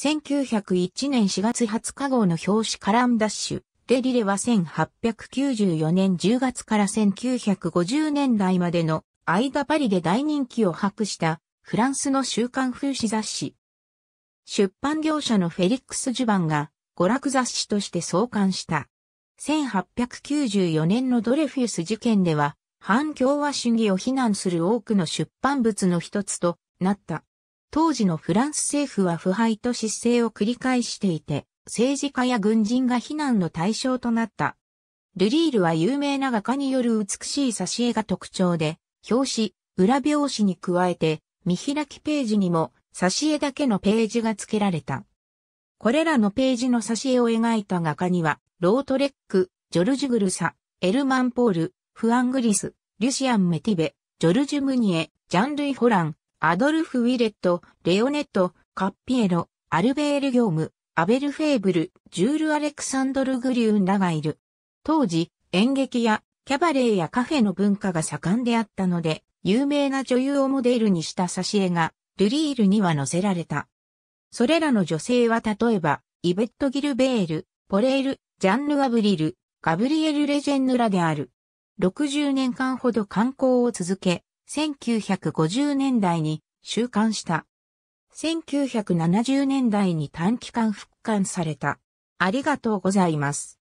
1901年4月20日号の表紙カランダッシュ。デリレは1894年10月から1950年代までの間パリで大人気を博したフランスの週刊風刺雑誌。出版業者のフェリックス・ジュバンが娯楽雑誌として創刊した。1894年のドレフィウス事件では、反共和主義を非難する多くの出版物の一つとなった。当時のフランス政府は腐敗と失勢を繰り返していて、政治家や軍人が非難の対象となった。ルリールは有名な画家による美しい挿絵が特徴で、表紙、裏表紙に加えて、見開きページにも、挿絵だけのページが付けられた。これらのページの挿絵を描いた画家には、ロートレック、ジョルジュ・グルサ、エルマン・ポール、フアングリス、リュシアン・メティベ、ジョルジュ・ムニエ、ジャンルイ・ホラン、アドルフ・ウィレット、レオネット、カッピエロ、アルベール・ギョーム、アベル・フェーブル、ジュール・アレクサンドル・グリューンらがいる。当時、演劇やキャバレーやカフェの文化が盛んであったので、有名な女優をモデルにした挿絵が、ルリールには載せられた。それらの女性は例えば、イベット・ギルベール、ポレール、ジャンヌ・アブリル、ガブリエル・レジェンヌらである。60年間ほど観光を続け、1950年代に収監した。1970年代に短期間復刊された。ありがとうございます。